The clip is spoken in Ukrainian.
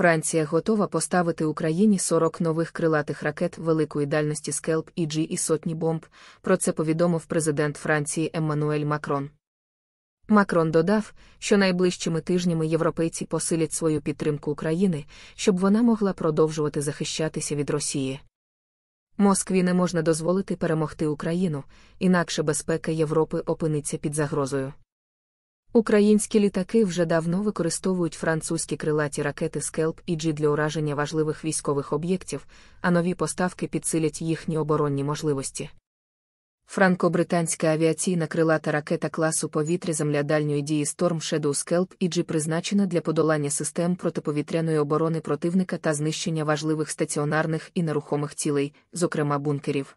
Франція готова поставити Україні 40 нових крилатих ракет великої дальності Скелп і Джі і сотні бомб. Про це повідомив президент Франції Еммануель Макрон. Макрон додав, що найближчими тижнями європейці посилять свою підтримку України, щоб вона могла продовжувати захищатися від Росії. Москві не можна дозволити перемогти Україну, інакше безпека Європи опиниться під загрозою. Українські літаки вже давно використовують французькі крилаті ракети Скелп і G для ураження важливих військових об'єктів, а нові поставки підсилять їхні оборонні можливості. Франко-британська авіаційна крилата ракета класу повітря земля дальньої дії Storm Shadow Scalp і призначена для подолання систем протиповітряної оборони противника та знищення важливих стаціонарних і нерухомих цілей, зокрема бункерів.